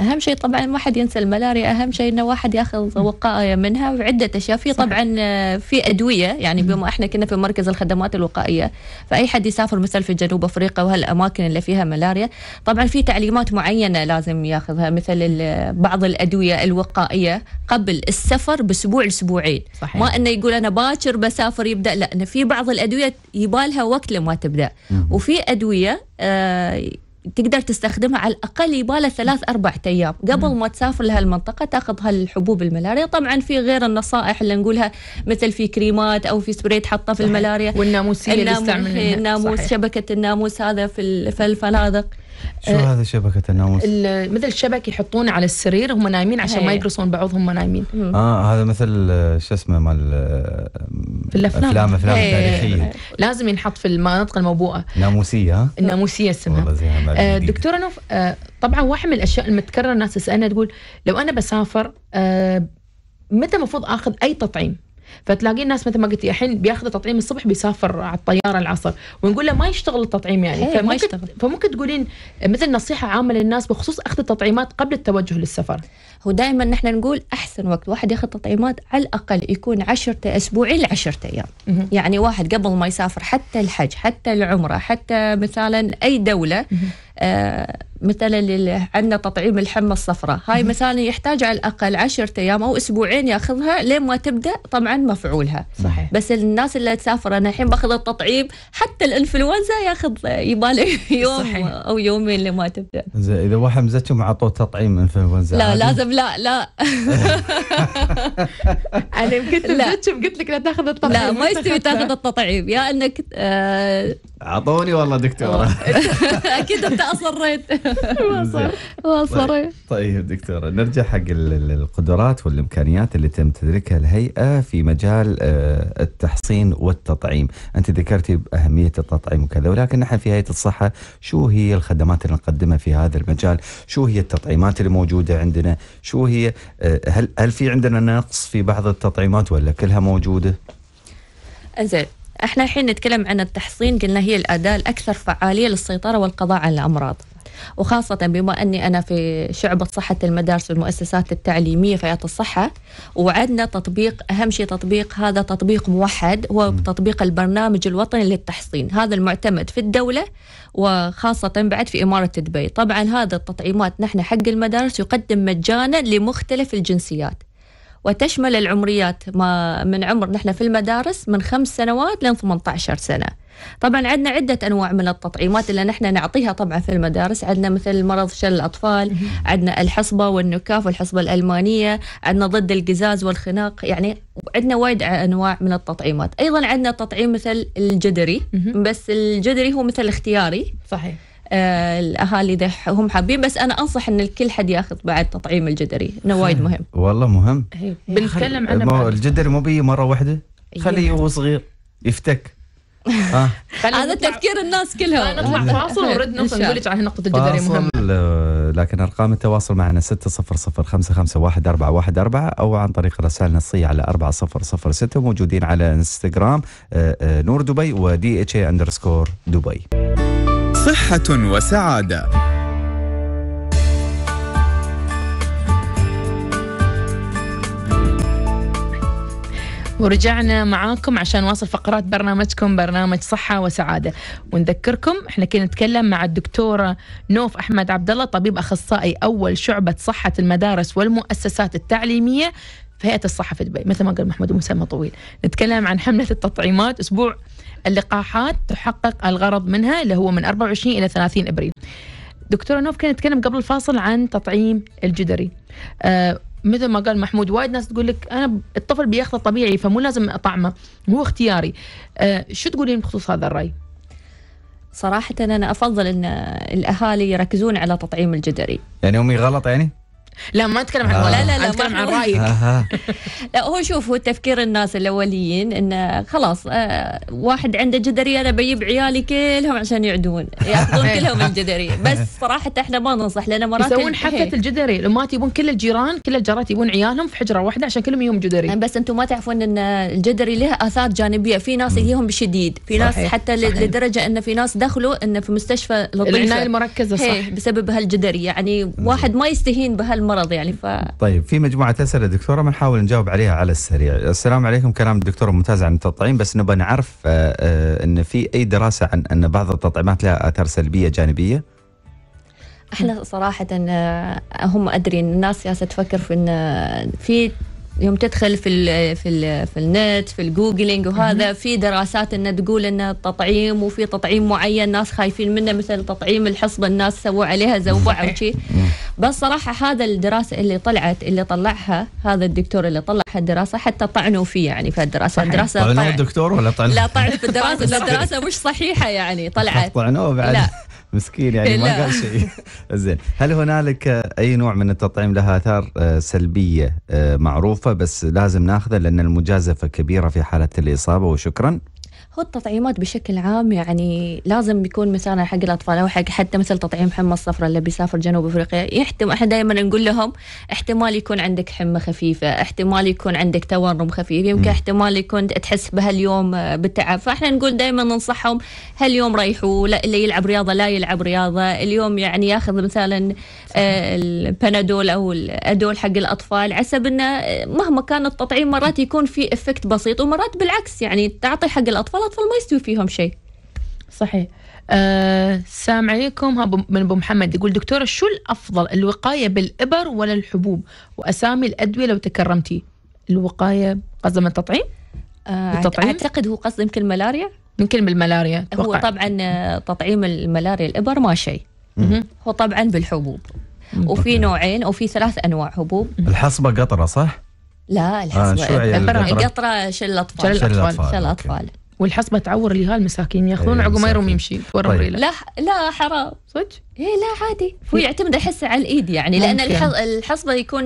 D: اهم شيء طبعا حد ينسى الملاريا اهم شيء انه واحد ياخذ وقايه منها وعده اشياء في طبعا آه، في ادويه يعني بما احنا كنا في مركز الخدمات الوقائيه فاي حد يسافر مثلا في جنوب افريقيا وهالاماكن اللي فيها ملاريا طبعا في تعليمات معينه لازم ياخذها مثل بعض الادويه الوقائيه قبل السفر باسبوع لاسبوعين ما انه يقول انا باكر بسافر يبدا لا انه في بعض الادويه يبالها وقت لما تبدا وفي ادويه آه تقدر تستخدمها على الأقل يبالها ثلاث أربع أيام قبل ما تسافر لهالمنطقة تاخذ هالحبوب الملاريا طبعا في غير النصائح اللي نقولها مثل في كريمات أو في سبريت تحطه في الملاريا والناموسية اللي الناموس شبكة الناموس هذا في الفنادق شو
A: آه، هذا شبكه الناموس؟
D: مثل الشبكه
B: يحطونه على السرير هم نايمين عشان هي. ما يقرصون إيه. بعض هم نايمين اه
A: هذا مثل آه، شو اسمه مال آه، في
B: الافلام افلام افلام إيه. تاريخيه لازم ينحط في المناطق الموبوءه
A: ناموسيه
B: الناموسيه اسمها آه دكتوره نوف آه طبعا واحد من الاشياء المتكرره الناس تسالنا تقول لو انا بسافر آه متى المفروض اخذ اي تطعيم؟ فتلاقي الناس مثل ما قلتي الحين بياخذ تطعيم الصبح بيسافر على الطياره العصر ونقول له ما يشتغل
D: التطعيم يعني إيه، فممكن يشتغل. فممكن تقولين مثل نصيحه عامه للناس بخصوص اخذ التطعيمات قبل التوجه للسفر هو دائما نحن نقول احسن وقت واحد ياخذ تطعيمات على الاقل يكون عشرة اسبوعين ل 10 ايام يعني واحد قبل ما يسافر حتى الحج حتى العمره حتى مثلا اي دوله آه مثلا اللي عندنا تطعيم الحمى الصفراء هاي مثلا يحتاج على الاقل 10 ايام او اسبوعين ياخذها لين ما تبدا طبعا مفعولها صحيح بس الناس اللي تسافر انا الحين باخذ التطعيم حتى الانفلونزا ياخذ يبالي <laughs> يوم صحيح. او يومين لما تبدا
A: اذا واحد مزتهم عطوه تطعيم انفلونزا لا لازم
D: لا لا <laughs> انا قلت لا قلت لك لا تاخذ التطعيم لا ما يستوي تاخذ التطعيم يا انك آه،
A: اعطوني والله دكتوره <laughs>
D: اكيد انت اصريت <laughs> اصريت طيب،,
A: طيب دكتوره نرجع حق القدرات والامكانيات اللي تم تدركها الهيئه في مجال آه، التحصين والتطعيم انت ذكرتي باهميه التطعيم وكذا ولكن نحن في هيئه الصحه شو هي الخدمات اللي نقدمها في هذا المجال شو هي التطعيمات اللي موجوده عندنا شو هي آه، هل هل في عندنا نقص في بعض التطعيمات ولا كلها موجوده؟
D: انزين احنا الحين نتكلم عن التحصين قلنا هي الاداه الاكثر فعاليه للسيطره والقضاء على الامراض وخاصة بما أني أنا في شعبة صحة المدارس والمؤسسات التعليمية في الصحة وعندنا تطبيق أهم شيء تطبيق هذا تطبيق موحد هو تطبيق البرنامج الوطني للتحصين هذا المعتمد في الدولة وخاصة بعد في إمارة دبي طبعا هذا التطعيمات نحن حق المدارس يقدم مجانا لمختلف الجنسيات وتشمل العمريات ما من عمر نحن في المدارس من خمس سنوات لين 18 سنه طبعا عندنا عدة أنواع من التطعيمات اللي نحن نعطيها طبعا في المدارس عندنا مثل مرض شل الأطفال عندنا الحصبة والنكاف والحصبة الألمانية عندنا ضد القزاز والخناق يعني عندنا وايد أنواع من التطعيمات أيضا عندنا تطعيم مثل الجدري بس الجدري هو مثل اختياري صحيح آه، الاهالي اذا هم حابين بس انا انصح ان الكل حد ياخذ بعد تطعيم الجدري انه وايد مهم
A: والله مهم
D: إيه. بنتكلم عنه
A: الجدري مو بي مره واحده أيوة. خليه وهو صغير يفتك آه.
D: هذا تفكير الناس
B: كلها نطلع فاصل ونرد نقول لك على نقطة الجدارية مهمة
A: آه، لكن ارقام التواصل معنا 600551414 او عن طريق رسائل نصيه على 4006 موجودين على انستغرام آه، نور دبي ودي اتش اي اندرسكور دبي صحة وسعادة
B: ورجعنا معاكم عشان نواصل فقرات برنامجكم برنامج صحة وسعادة ونذكركم احنا كنا نتكلم مع الدكتورة نوف أحمد عبد الله طبيب أخصائي أول شعبة صحة المدارس والمؤسسات التعليمية في هيئة الصحة في دبي مثل ما قال محمد مسمى طويل نتكلم عن حملة التطعيمات أسبوع اللقاحات تحقق الغرض منها اللي هو من 24 إلى 30 أبريل دكتورة نوف كنا نتكلم قبل الفاصل عن تطعيم الجدري أه مثل ما قال محمود وايد ناس تقول لك انا الطفل بياخذه طبيعي
D: فمو لازم اطعمه هو اختياري آه شو تقولين بخصوص هذا الراي صراحة أنا أفضل أن الأهالي يركزون على تطعيم الجدري
A: يعني أمي غلط يعني؟
D: لا ما اتكلم عن آه. لا لا لا اتكلم عن رايك آه، آه. لا هو شوف هو تفكير الناس الاوليين انه خلاص آه واحد عنده جدري انا بجيب عيالي كلهم عشان يعدون ياخذون <laughs> إيه. كلهم الجدري <laughs> بس صراحه احنا ما ننصح لان مرات يسوون حفله إيه. الجدري لما يبون كل الجيران كل الجارات يبون عيالهم في حجره واحده عشان كلهم يوم جدري بس انتم ما تعرفون ان الجدري له اثار جانبيه في ناس يجيهم بشديد في ناس صحيح. حتى صحيح. لدرجه ان في ناس دخلوا انه في مستشفى لطيفه العنايه المركزه صح إيه، بسبب هالجدري يعني واحد ما يستهين بهال المرض يعني ف
A: طيب في مجموعه اسئله دكتوره بنحاول نجاوب عليها على السريع السلام عليكم كلام الدكتور ممتاز عن التطعيم بس نبغى نعرف آه، آه، ان في اي دراسه عن ان بعض التطعيمات لها اثار سلبيه جانبيه
D: احنا صراحه آه، هم ادري ان الناس ياسه تفكر في ان في يوم تدخل في الـ في الـ في النت في الجوجلينج وهذا في دراسات انها تقول ان التطعيم وفي تطعيم معين ناس خايفين منه مثل تطعيم الحصبه الناس سووا عليها زوبعه وشي بس صراحه هذا الدراسه اللي طلعت اللي طلعها هذا الدكتور اللي طلع الدراسه حتى طعنوا فيه يعني في الدراسه الدراسه طعنوا
A: الدكتور ولا طعنوا لا طعنوا
D: في الدراسه <laughs> الدراسه مش صحيحه يعني طلعت طعنوه بعد لا
A: مسكين يعني إيه، ما قال شيء <laughs> زين هل هنالك اي نوع من التطعيم لها اثار آه، سلبيه آه، معروفه بس لازم ناخذه لان المجازفه كبيره في حاله الاصابه وشكرا
D: هو التطعيمات بشكل عام يعني لازم يكون مثلا حق الاطفال او حق حتى مثل تطعيم حمى الصفراء اللي بيسافر جنوب افريقيا يحتم احنا دائما نقول لهم احتمال يكون عندك حمى خفيفه، احتمال يكون عندك تورم خفيف، يمكن م. احتمال يكون تحس بهاليوم بالتعب، فاحنا نقول دائما ننصحهم هاليوم ريحوا، لا اللي يلعب رياضه لا يلعب رياضه، اليوم يعني ياخذ مثلا آه، البنادول او الادول حق الاطفال عسب انه مهما كان التطعيم مرات يكون في افكت بسيط ومرات بالعكس يعني تعطي حق الاطفال الاطفال ما يستوي فيهم شيء صحيح
B: آه، السلام أه عليكم من ابو محمد يقول دكتوره شو الافضل الوقايه بالابر ولا الحبوب واسامي الادويه لو تكرمتي الوقايه قصد من التطعيم
D: أه التطعيم اعتقد هو قصد يمكن الملاريا يمكن بالملاريا هو طبعا آه، تطعيم الملاريا الابر ما شيء هو طبعا بالحبوب وفي نوعين وفي ثلاث انواع حبوب
A: الحصبه قطره صح؟
D: لا الحصبه آه يعني قطره شل الاطفال شل الاطفال, شل الأطفال.
B: والحصبه تعور لها المساكين ياخذون إيه، عقب ما يروم يمشي ورا
D: طيب. لا لا حرام صدق؟ ايه لا عادي هو يعتمد احسه على الايد يعني ممكن. لان الحصبه يكون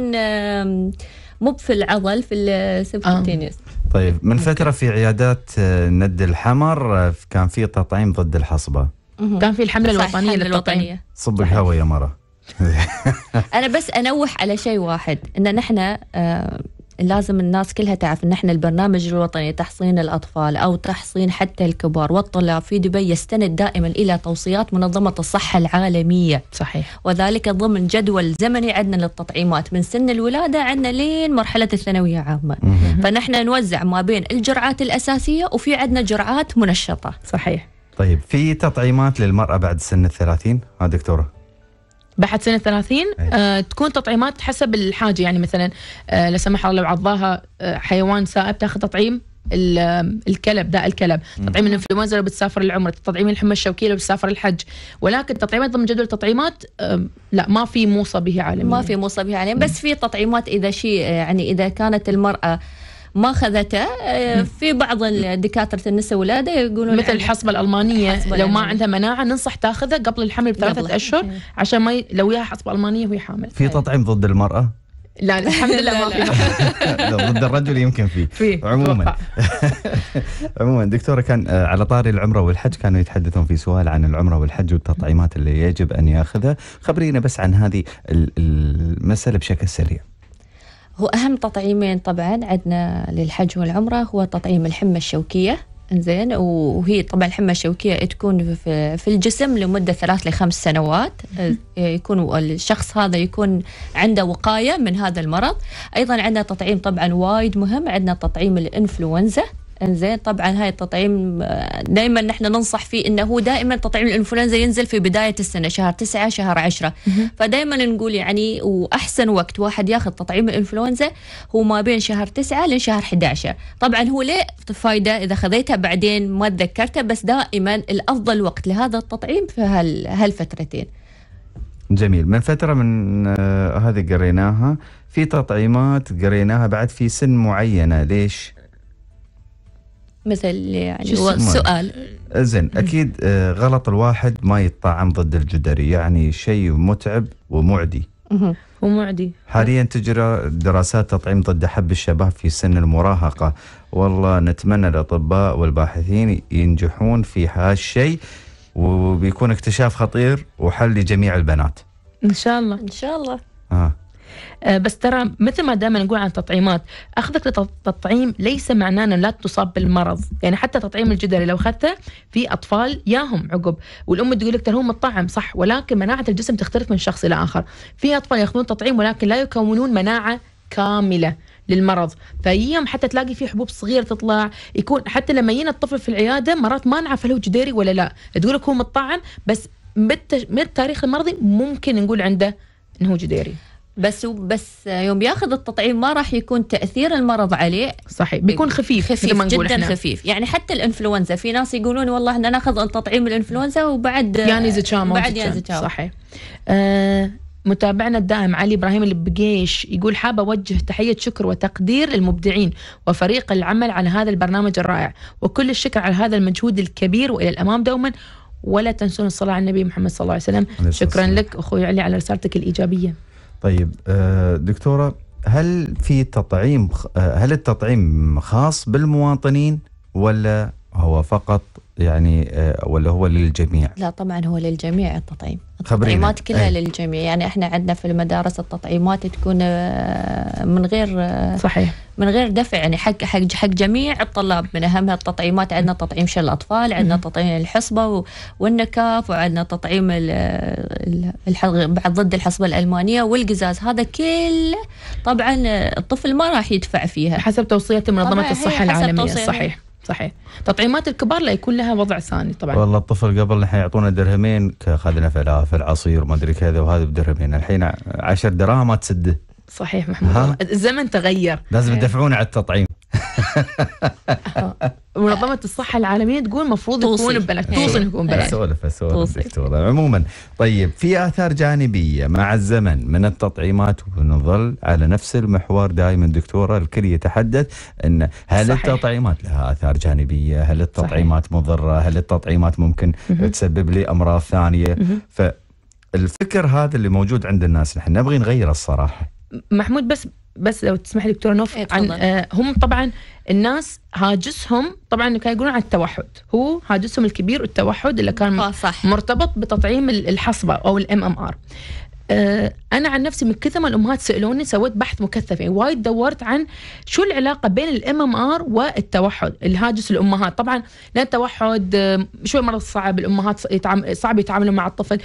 D: مو في العضل في السبكوتينيوس آه.
A: طيب من فتره في عيادات آه، ند الحمر آه، كان في تطعيم ضد الحصبه
D: كان في الحمله الوطنيه للوطنيه
A: صب الهواء يا مره
D: <laughs> انا بس انوح على شيء واحد ان نحن آه لازم الناس كلها تعرف ان احنا البرنامج الوطني تحصين الاطفال او تحصين حتى الكبار والطلاب في دبي يستند دائما الى توصيات منظمه الصحه العالميه صحيح وذلك ضمن جدول زمني عندنا للتطعيمات من سن الولاده عندنا لين مرحله الثانويه عامه فنحن نوزع ما بين الجرعات الاساسيه وفي عندنا جرعات منشطه صحيح
A: طيب في تطعيمات للمرأة بعد سن الثلاثين ها دكتورة
D: بعد سنه 30 إيه. آه تكون
B: تطعيمات حسب الحاجه يعني مثلا آه لا سمح الله لو عضاها آه حيوان سائب تاخذ تطعيم الكلب داء الكلب تطعيم الانفلونزا لو بتسافر العمره تطعيم الحمى الشوكيه لو
D: بتسافر الحج ولكن تطعيمات ضمن جدول التطعيمات لا ما في موصى به عالميا ما في موصى به عالميا بس في تطعيمات اذا شيء آه، يعني اذا كانت المراه ما خذته آه، في بعض دكاتره النساء ولاده يقولون مثل الحصبه الالمانيه الحصبة لو ما عندها
B: مناعه ننصح تاخذها قبل الحمل بثلاثه اشهر إيه. عشان ما ي... لو وياها حصبه المانيه وهي حامل
A: في طيب. تطعيم ضد المراه
C: لا الحمد لله ما في
A: ضد الرجل يمكن في عموما <laughs> عموما دكتوره كان آه، على طاري العمره والحج كانوا يتحدثون في سؤال عن العمره والحج والتطعيمات اللي يجب ان ياخذها خبرينا بس عن هذه المساله بشكل سريع
D: هو أهم تطعيمين طبعا عندنا للحج والعمرة هو تطعيم الحمى الشوكية انزين وهي طبعا الحمى الشوكيه تكون في الجسم لمده ثلاث لخمس سنوات إيه، يكون الشخص هذا يكون عنده وقايه من هذا المرض ايضا عندنا تطعيم طبعا وايد مهم عندنا تطعيم الانفلونزا انزين طبعا هاي التطعيم آه، دائما نحن ننصح فيه انه هو دائما تطعيم الانفلونزا ينزل في بدايه السنه شهر تسعة شهر 10 فدائما نقول يعني واحسن وقت واحد ياخذ تطعيم الانفلونزا هو ما بين شهر لين لشهر 11 طبعا هو ليه فايده اذا خذيتها بعدين ما تذكرتها بس دائما الافضل وقت لهذا التطعيم في هالفترتين
A: جميل من فترة من آه، هذه قريناها في تطعيمات قريناها بعد في سن معينة ليش؟
D: مثل يعني سؤال
A: زين اكيد آه، غلط الواحد ما يتطعم ضد الجدري يعني شيء متعب ومعدي ومعدي حاليا تجرى دراسات تطعيم ضد حب الشباب في سن المراهقه والله نتمنى الاطباء والباحثين ينجحون في هالشيء وبيكون اكتشاف خطير وحل لجميع البنات
B: ان شاء الله ان شاء الله آه. آه، بس ترى مثل ما دائما نقول عن التطعيمات اخذك للتطعيم ليس معناه انه لا تصاب بالمرض يعني حتى تطعيم الجدري لو اخذته في اطفال ياهم عقب والام تقول لك ترى هو مطعم صح ولكن مناعه الجسم تختلف من شخص الى اخر في اطفال ياخذون تطعيم ولكن لا يكونون مناعه كامله للمرض فيهم حتى تلاقي في حبوب صغيره تطلع يكون حتى لما يجينا الطفل في العياده مرات ما نعرف هل هو جديري ولا لا تقول لك هو مطعم بس من التاريخ المرضي ممكن نقول عنده انه هو جديري
D: بس بس يوم بياخذ التطعيم ما راح يكون تاثير المرض عليه صحيح بيكون خفيف خفيف ما نقول جدا احنا. خفيف يعني حتى الانفلونزا في ناس يقولون والله احنا ناخذ التطعيم الانفلونزا وبعد يعني زتشام بعد يعني صحيح
B: آه متابعنا الدائم علي ابراهيم البقيش يقول حاب اوجه تحيه شكر وتقدير للمبدعين وفريق العمل على هذا البرنامج الرائع وكل الشكر على هذا المجهود الكبير والى الامام دوما ولا تنسون الصلاه على النبي محمد صلى الله عليه وسلم شكرا لك اخوي علي على رسالتك الايجابيه
A: طيب آه، دكتوره هل في تطعيم آه، هل التطعيم خاص بالمواطنين ولا هو فقط يعني آه، ولا هو للجميع؟
D: لا طبعا هو للجميع التطعيم التطعيمات كلها أي. للجميع يعني احنا عندنا في المدارس التطعيمات تكون آه، من غير آه، صحيح من غير دفع يعني حق حق حق جميع الطلاب من اهمها التطعيمات عندنا تطعيم شل الاطفال عندنا تطعيم الحصبه والنكاف وعندنا تطعيم بعد ضد الحصبه الالمانيه والقزاز هذا كله طبعا الطفل ما راح يدفع فيها حسب توصيه منظمه إيه، الصحه
B: العالميه صحيح صحيح تطعيمات الكبار لا يكون لها وضع ثاني طبعا والله
A: الطفل قبل نحن يعطونا درهمين كاخذنا فلافل عصير ما ادري كذا وهذا بدرهمين الحين عشر دراهم ما تسده
B: صحيح محمود الزمن تغير لازم
A: تدفعونه على التطعيم
B: منظمة الصحة العالمية تقول المفروض يكون ببلاش أيوة. توصي يكون ببلاش
A: اسولف اسولف دكتورة عموما طيب في آثار جانبية مع الزمن من التطعيمات ونظل على نفس المحور دائما دكتورة الكل يتحدث أن هل صحيح. التطعيمات لها آثار جانبية هل التطعيمات صحيح. مضرة هل التطعيمات ممكن مه. تسبب لي أمراض ثانية مه. هذا اللي موجود عند الناس نحن نبغي نغيره الصراحه
B: محمود بس بس لو تسمح لي دكتوره نوف إيه، عن آه، هم طبعا الناس هاجسهم طبعا كانوا يقولون عن التوحد هو هاجسهم الكبير التوحد اللي كان آه، صح. مرتبط بتطعيم الحصبه او الام ام ار آه، انا عن نفسي من كثر ما الامهات سالوني سويت بحث مكثف يعني وايد دورت عن شو العلاقه بين الام ام ار والتوحد الهاجس الامهات طبعا لان التوحد آه، شوي مرض صعب الامهات صعب يتعاملوا مع الطفل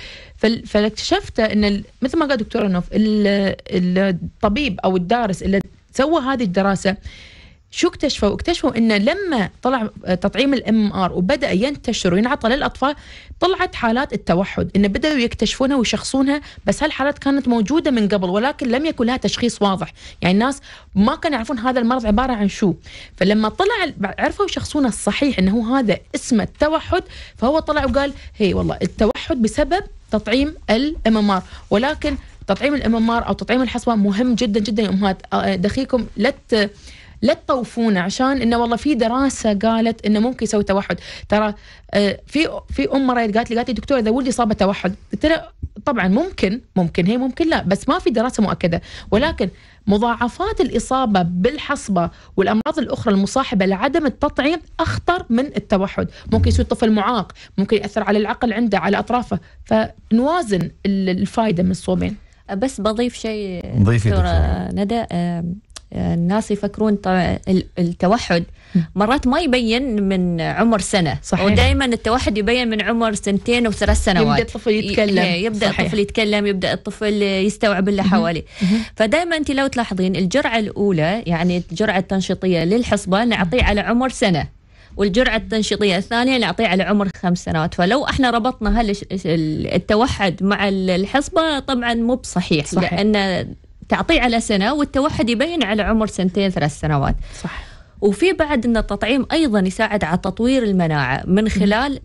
B: فاكتشفت ان مثل ما قال دكتور نوف الطبيب او الدارس اللي سوى هذه الدراسه شو اكتشفوا؟ اكتشفوا انه لما طلع تطعيم الام ار وبدا ينتشر وينعطى للاطفال طلعت حالات التوحد انه بداوا يكتشفونها ويشخصونها بس هالحالات كانت موجوده من قبل ولكن لم يكن لها تشخيص واضح، يعني الناس ما كانوا يعرفون هذا المرض عباره عن شو، فلما طلع عرفوا يشخصونه الصحيح انه هذا اسمه التوحد فهو طلع وقال هي والله التوحد بسبب تطعيم الام ام ار ولكن تطعيم الام ام ار او تطعيم الحصوه مهم جدا جدا يا امهات آه، دخيكم لا لا تطوفون عشان انه والله في دراسه قالت انه ممكن يسوي توحد ترى آه، في في ام مريت قالت لي قالت لي دكتور اذا ولدي صاب توحد قلت لها طبعا ممكن ممكن هي ممكن لا بس ما في دراسه مؤكده ولكن مضاعفات الاصابه بالحصبه والامراض الاخرى المصاحبه لعدم التطعيم اخطر من التوحد، ممكن يصير طفل معاق، ممكن ياثر على العقل عنده
D: على اطرافه، فنوازن الفائده من الصومين. بس بضيف شيء دكتوره ندى الناس يفكرون التوحد مرات ما يبين من عمر سنه صحيح ودائما التوحد يبين من عمر سنتين او ثلاث سنوات يبدا الطفل يتكلم إيه، يبدا صحيح. الطفل يتكلم يبدا الطفل يستوعب اللي حواليه فدائما انت لو تلاحظين الجرعه الاولى يعني الجرعه التنشيطيه للحصبه نعطيه على عمر سنه والجرعة التنشيطية الثانية نعطيه على عمر خمس سنوات فلو احنا ربطنا هل التوحد مع الحصبة طبعا مو بصحيح صحيح. لأن تعطيه على سنه والتوحد يبين على عمر سنتين ثلاث سنوات صح وفي بعد ان التطعيم ايضا يساعد على تطوير المناعه من خلال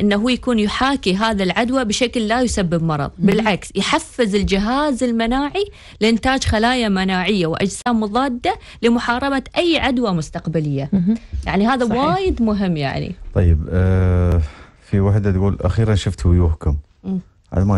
D: انه هو يكون يحاكي هذا العدوى بشكل لا يسبب مرض بالعكس يحفز الجهاز المناعي لانتاج خلايا مناعيه واجسام مضاده لمحاربه اي عدوى مستقبليه يعني هذا صحيح. وايد مهم يعني
A: طيب آه في وحده تقول اخيرا شفت وجوهكم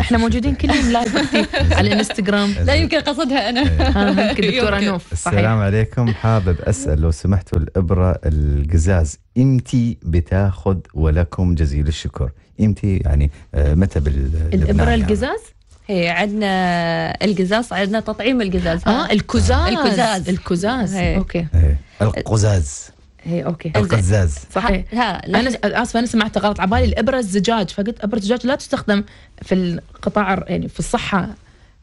A: احنا
D: موجودين كلهم لايف <laughs> على الانستغرام لا إيه. يمكن
A: قصدها انا إيه. <laughs>
C: آه، ممكن دكتوره
A: نوف السلام عليكم حابب اسال لو سمحتوا الابره القزاز امتى بتاخذ ولكم جزيل الشكر امتى يعني آه، متى الابره
D: يعني؟ القزاز هي عندنا القزاز عندنا تطعيم القزاز اه الكزاز الكزاز الكزاز اوكي إيه.
A: القزاز هي اوكي القزاز
B: صحيح لا انا اسفه انا سمعت غلط على بالي الابره الزجاج فقلت ابره الزجاج لا تستخدم في القطاع يعني في الصحه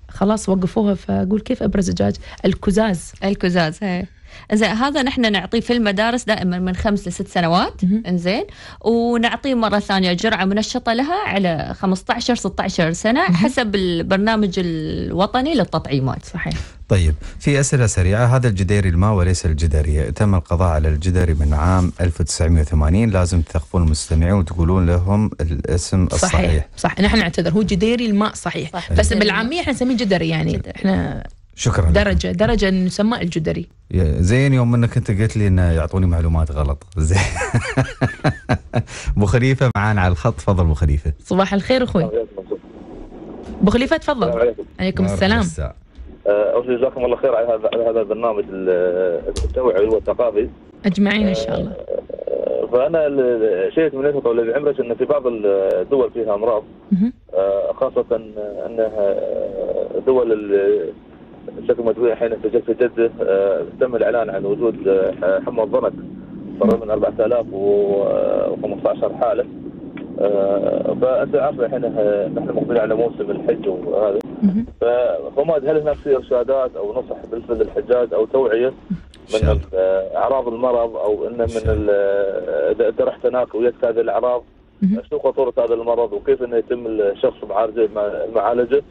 B: خلاص وقفوها فاقول
D: كيف ابره زجاج الكزاز الكزاز هي زين هذا نحن نعطيه في المدارس دائما من خمس لست سنوات انزين ونعطيه مره ثانيه جرعه منشطه لها على 15 16 سنه حسب البرنامج الوطني للتطعيمات صحيح
A: طيب في أسئلة سريعة هذا الجديري الماء وليس الجدري تم القضاء على الجدري من عام 1980 لازم تثقفون المستمعين وتقولون لهم الاسم الصحيح صحيح,
B: صح نحن نعتذر هو جديري الماء صحيح, صح. بس بالعامية احنا نسميه جدري يعني جدري. احنا
A: شكرا درجة
B: لكم. درجة نسمى الجدري
A: زين يوم انك انت قلت لي انه يعطوني معلومات غلط زين <laughs> ابو خليفة معانا على الخط تفضل ابو خليفة
B: صباح الخير اخوي ابو خليفة تفضل عليكم السلام الساعة.
C: اول آه، شيء جزاكم الله خير على هذا على هذا البرنامج التوعوي والثقافي اجمعين ان شاء آه، الله آه، فانا شيء اللي يثق طول عمرك ان في بعض الدول فيها امراض خاصه انها دول سكمت بها حين سجلت في جده تم الاعلان عن وجود حمى الضنك تقريبا 4015 حاله فانت عارف الحين نحن مقبلين على موسم الحج وهذا هل هناك في ارشادات او نصح بالفعل الحجاج او توعيه من اعراض المرض او انه من اذا رحت هناك وجدت هذه الاعراض شو خطوره هذا المرض وكيف انه يتم الشخص معالجه معالجه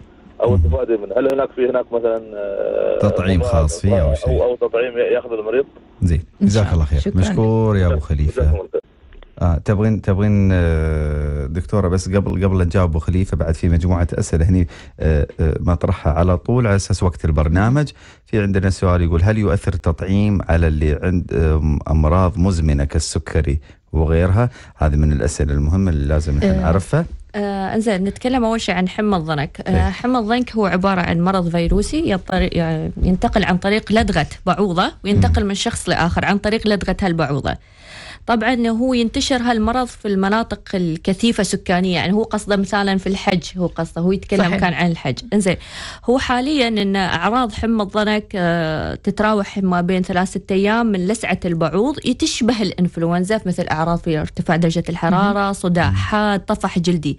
C: او التفادي منه، هل هناك في هناك مثلا آه، تطعيم خاص فيه او شيء أو تطعيم ياخذ المريض؟ زين جزاك الله خير،
A: مشكور يا ابو خليفه اه تبغين تبغين آه، دكتوره بس قبل قبل لا نجاوب خليفه بعد في مجموعه اسئله هني آه، آه، مطرحها على طول على اساس وقت البرنامج في عندنا سؤال يقول هل يؤثر التطعيم على اللي عند امراض مزمنه كالسكري وغيرها هذه من الاسئله المهمه اللي لازم احنا نعرفها
D: آه انزين نتكلم اول شيء عن حمى الضنك، آه إيه. حمى الضنك هو عباره عن مرض فيروسي ينتقل عن طريق لدغه بعوضه وينتقل من شخص لاخر عن طريق لدغه هالبعوضه. طبعا هو ينتشر هالمرض في المناطق الكثيفة سكانية يعني هو قصده مثلا في الحج هو قصده هو يتكلم صحيح. كان عن الحج انزين هو حاليا ان اعراض حمى الضنك آه، تتراوح ما بين ثلاثة ايام من لسعة البعوض تشبه الانفلونزا في مثل اعراض في ارتفاع درجة الحرارة صداع حاد طفح جلدي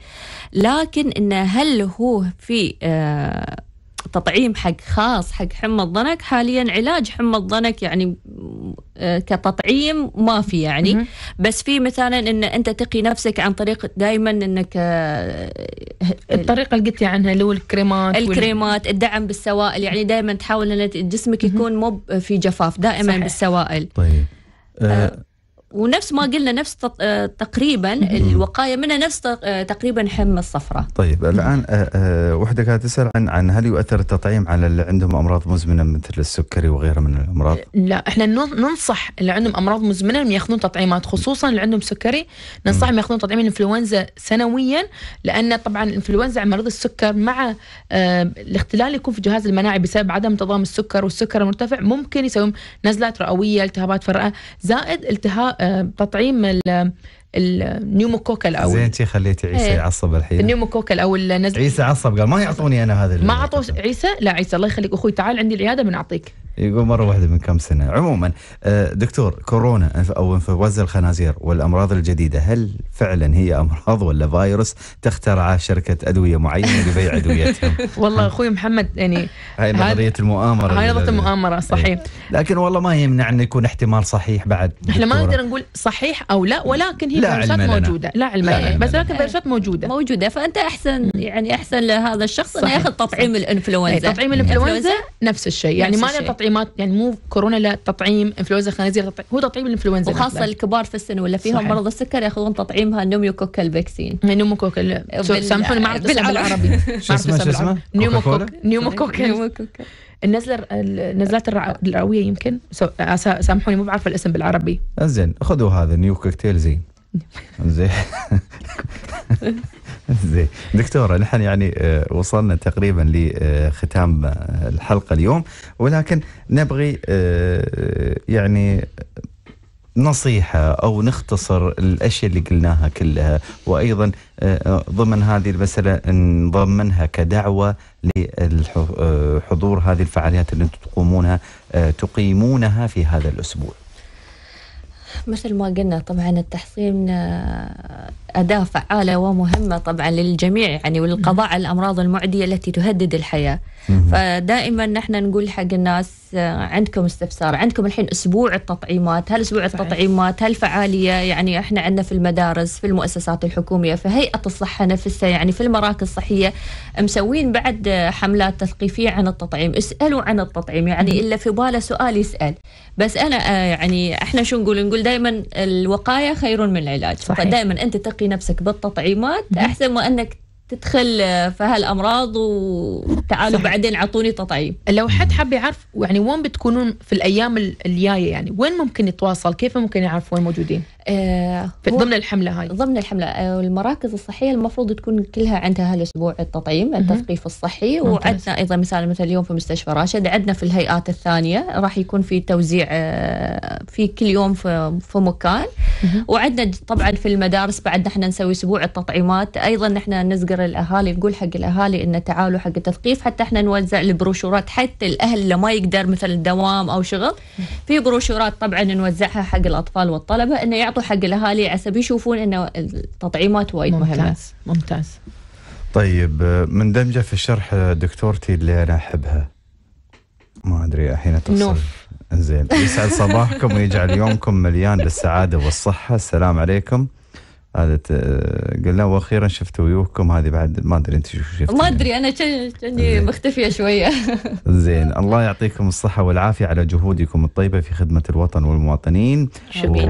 D: لكن ان هل هو في آه، تطعيم حق خاص حق حمى الضنك حاليا علاج حمى الضنك يعني آه، كتطعيم ما في يعني بس في مثلا ان انت تقي نفسك عن طريق دائما انك آه، الطريقه اللي قلتي عنها اللي هو الكريمات الكريمات الدعم بالسوائل يعني دائما تحاول ان جسمك يكون مو في جفاف دائما صحيح. بالسوائل طيب أه, آه، ونفس ما قلنا نفس آه، تقريبا الوقايه منها نفس آه، تقريبا حمى الصفراء.
A: طيب الان آه، وحده كانت تسال عن عن هل يؤثر التطعيم على اللي عندهم امراض مزمنه مثل السكري وغيره من الامراض؟
B: لا احنا ننصح اللي عندهم امراض مزمنه انهم ياخذون تطعيمات خصوصا اللي عندهم سكري ننصحهم ياخذون تطعيم الانفلونزا سنويا لان طبعا الانفلونزا مرض السكر مع الاختلال يكون في الجهاز المناعي بسبب عدم تضام السكر والسكر المرتفع ممكن يسوي نزلات رئويه التهابات في الرئه زائد التهاب تطعيم النيوموكوكل او زين
A: انت خليتي عيسى إيه. يعصب الحين
B: النيوموكوكل او النزل عيسى
A: عصب قال ما يعطوني انا هذا ما
B: اعطوه عيسى لا عيسى الله يخليك اخوي تعال عندي العياده بنعطيك
A: يقول مرة واحدة من كم سنة عموما آه، دكتور كورونا أو انفلونزا الخنازير والأمراض الجديدة هل فعلا هي أمراض ولا فيروس تخترع شركة أدوية معينة لبيع أدويتهم
B: <laughs> والله أخوي محمد يعني هاي نظرية
A: المؤامرة هاي نظرية المؤامرة إيه. صحيح لكن والله ما يمنع أن يكون احتمال صحيح بعد احنا ما
B: نقدر
D: نقول صحيح أو لا ولكن هي لا فيروسات موجودة لا علم بس لكن فيروسات موجودة موجودة فأنت أحسن يعني أحسن لهذا الشخص أنه ياخذ تطعيم الإنفلونزا إيه، تطعيم الإنفلونزا
B: نفس الشيء يعني ما تطعيم
D: تطعيمات يعني مو كورونا لا تطعيم انفلونزا خنازير تطعيم هو تطعيم الانفلونزا وخاصه نحن. الكبار في السن ولا فيهم مرض السكر ياخذون تطعيمها نيوموكوكال فاكسين يعني نيوموكوكال سامحوني ما اعرف بالعربي <laughs> شو اسمه نيوموكوك نيوموكوكال
B: النزله النزلات الرئوية يمكن آه، سامحوني مو بعرف الاسم بالعربي
A: زين خذوا هذا نيو كوكتيل زين <laughs> زين <laughs> <laughs> زين دكتورة نحن يعني آه، وصلنا تقريبا لختام آه، الحلقة اليوم ولكن نبغي آه، يعني نصيحة أو نختصر الأشياء اللي قلناها كلها وأيضا ضمن هذه المسألة نضمنها كدعوة لحضور هذه الفعاليات اللي أنتم تقومونها تقيمونها في هذا الأسبوع
D: مثل ما قلنا طبعا التحصين أداة فعالة ومهمة طبعا للجميع يعني والقضاء على الأمراض المعدية التي تهدد الحياة فدائما نحن نقول حق الناس آه، عندكم استفسار عندكم الحين أسبوع التطعيمات هل أسبوع التطعيمات هل فعالية يعني إحنا عندنا في المدارس في المؤسسات الحكومية في هيئة الصحة نفسها يعني في المراكز الصحية مسوين بعد حملات تثقيفية عن التطعيم اسألوا عن التطعيم يعني إلا في باله سؤال يسأل بس أنا آه، يعني إحنا شو نقول نقول دائما الوقاية خير من العلاج فدائما أنت تقي تسقي نفسك بالتطعيمات احسن ما انك تدخل آه، في هالامراض وتعالوا صحيح. بعدين اعطوني تطعيم لو حد
B: حاب يعرف يعني وين بتكونون في الايام الجايه يعني وين ممكن يتواصل كيف ممكن يعرف وين موجودين
D: آه ضمن الحمله هاي ضمن الحمله آه المراكز الصحيه المفروض تكون كلها عندها هالاسبوع التطعيم التثقيف الصحي وعندنا ايضا مثلا مثلا اليوم في مستشفى راشد عندنا في الهيئات الثانيه راح يكون في توزيع آه في كل يوم في, في مكان وعندنا طبعا في المدارس بعد نحن نسوي اسبوع التطعيمات ايضا نحن نزقر الاهالي نقول حق الاهالي انه تعالوا حق التثقيف حتى احنا نوزع البروشورات حتى الاهل اللي ما يقدر مثلا دوام او شغل في بروشورات طبعا نوزعها حق الاطفال والطلبه انه يعطوا حق الاهالي عسب يشوفون انه التطعيمات وايد مهمه ممتاز ممتاز
A: طيب مندمجه في الشرح دكتورتي اللي انا احبها ما ادري الحين تصل زين يسعد صباحكم ويجعل يومكم مليان بالسعاده والصحه السلام عليكم هذا قلنا واخيرا شفت وجوهكم هذه بعد ما ادري انت شو شفت ما
D: ادري انا كاني مختفيه شويه
A: <laughs> زين الله يعطيكم الصحه والعافيه على جهودكم الطيبه في خدمه الوطن والمواطنين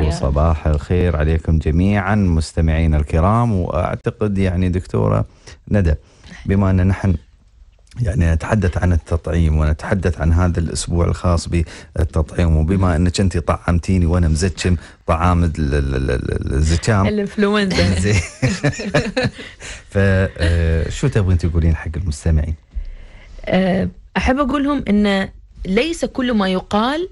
A: وصباح الخير عليكم جميعا مستمعينا الكرام واعتقد يعني دكتوره ندى بما ان نحن يعني نتحدث عن التطعيم ونتحدث عن هذا الاسبوع الخاص بالتطعيم وبما انك انت طعمتيني وانا مزكم طعام الزكام
B: الانفلونزا <laughs> زين
A: <laughs> فشو آه، تبغين تقولين حق المستمعين؟
B: آه، احب اقول لهم ان ليس كل ما يقال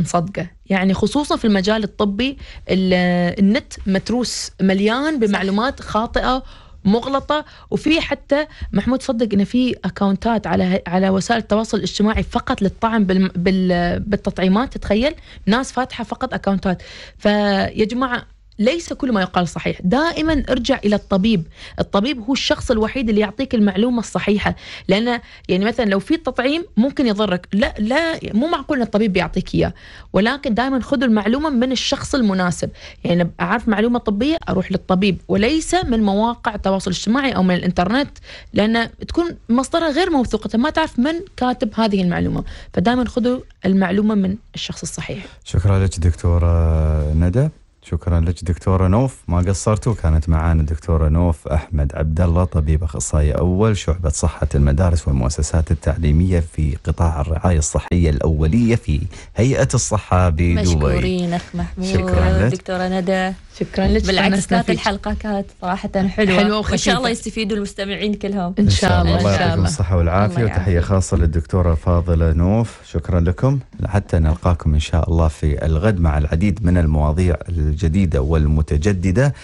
B: نصدقه يعني خصوصا في المجال الطبي النت متروس مليان بمعلومات خاطئه مغلطه وفي حتى محمود صدق ان في اكونتات على على وسائل التواصل الاجتماعي فقط للطعم بال بال بالتطعيمات تتخيل ناس فاتحه فقط اكونتات فيا جماعه ليس كل ما يقال صحيح دائما ارجع الى الطبيب الطبيب هو الشخص الوحيد اللي يعطيك المعلومه الصحيحه لان يعني مثلا لو في تطعيم ممكن يضرك لا لا مو معقول ان الطبيب بيعطيك اياه ولكن دائما خذوا المعلومه من الشخص المناسب يعني اعرف معلومه طبيه اروح للطبيب وليس من مواقع التواصل الاجتماعي او من الانترنت لان تكون مصدرها غير موثوقه ما تعرف من كاتب هذه المعلومه فدائما خذوا المعلومه من الشخص الصحيح
A: شكرا لك دكتوره ندى شكرا لك دكتوره نوف ما قصرتوا كانت معانا الدكتوره نوف احمد عبد الله طبيب اخصائي اول شعبه صحه المدارس والمؤسسات التعليميه في قطاع الرعايه الصحيه الاوليه في هيئه الصحه بدبي مشكورين
D: اخ محمود شكرا لك دكتوره ندى شكرا لك بالعكس كانت الحلقه كانت صراحه حلوه حلوه وان شاء الله يستفيدوا المستمعين كلهم ان شاء الله الله يعطيكم الصحه
A: والعافيه وتحيه خاصه للدكتوره فاضله نوف شكرا لكم حتى نلقاكم ان شاء الله في الغد مع العديد من المواضيع الجديده والمتجدده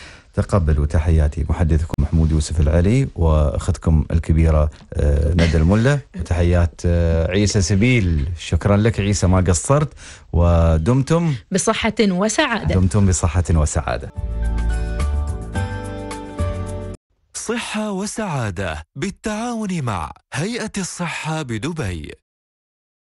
A: تقبلوا تحياتي محدثكم محمود يوسف العلي واختكم الكبيره آه، ندى المله وتحيات آه، عيسى سبيل شكرا لك عيسى ما قصرت ودمتم
B: بصحه وسعاده دمتم
A: بصحه وسعاده صحه وسعاده بالتعاون مع هيئه الصحه بدبي